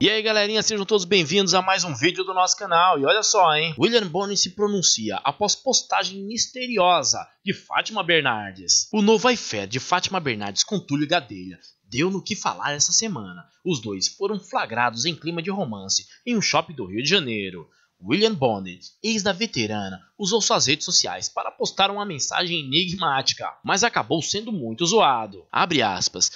E aí galerinha, sejam todos bem-vindos a mais um vídeo do nosso canal. E olha só, hein? William Bonner se pronuncia após postagem misteriosa de Fátima Bernardes. O novo iFed de Fátima Bernardes com Túlio Gadelha deu no que falar essa semana. Os dois foram flagrados em clima de romance em um shopping do Rio de Janeiro. William Bonnet, ex da veterana, usou suas redes sociais para postar uma mensagem enigmática, mas acabou sendo muito zoado. Abre aspas,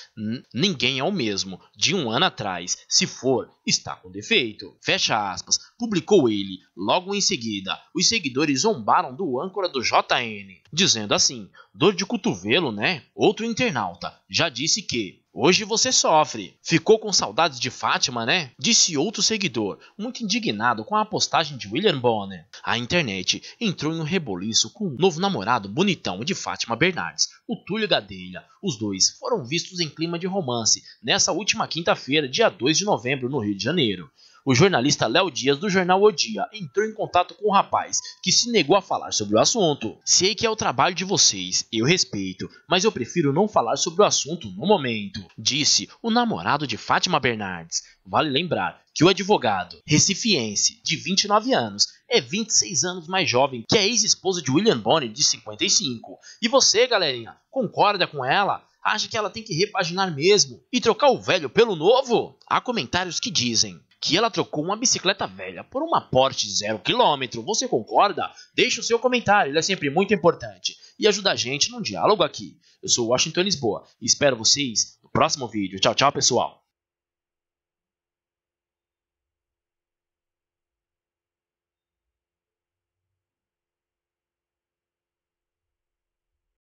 ninguém é o mesmo de um ano atrás, se for, está com defeito. Fecha aspas, publicou ele. Logo em seguida, os seguidores zombaram do âncora do JN, dizendo assim: dor de cotovelo, né? Outro internauta já disse que Hoje você sofre. Ficou com saudades de Fátima, né? Disse outro seguidor, muito indignado com a postagem de William Bonner. A internet entrou em um reboliço com o um novo namorado bonitão de Fátima Bernardes, o Túlio Gadelha. Os dois foram vistos em clima de romance nessa última quinta-feira, dia 2 de novembro, no Rio de Janeiro. O jornalista Léo Dias, do jornal O Dia, entrou em contato com o rapaz, que se negou a falar sobre o assunto. Sei que é o trabalho de vocês, eu respeito, mas eu prefiro não falar sobre o assunto no momento, disse o namorado de Fátima Bernardes. Vale lembrar que o advogado recifiense, de 29 anos, é 26 anos mais jovem que a ex-esposa de William Bonner, de 55. E você, galerinha, concorda com ela? Acha que ela tem que repaginar mesmo e trocar o velho pelo novo? Há comentários que dizem: que ela trocou uma bicicleta velha por uma Porsche zero quilômetro. Você concorda? Deixe o seu comentário, ele é sempre muito importante e ajuda a gente num diálogo aqui. Eu sou Washington Lisboa e espero vocês no próximo vídeo. Tchau, tchau, pessoal!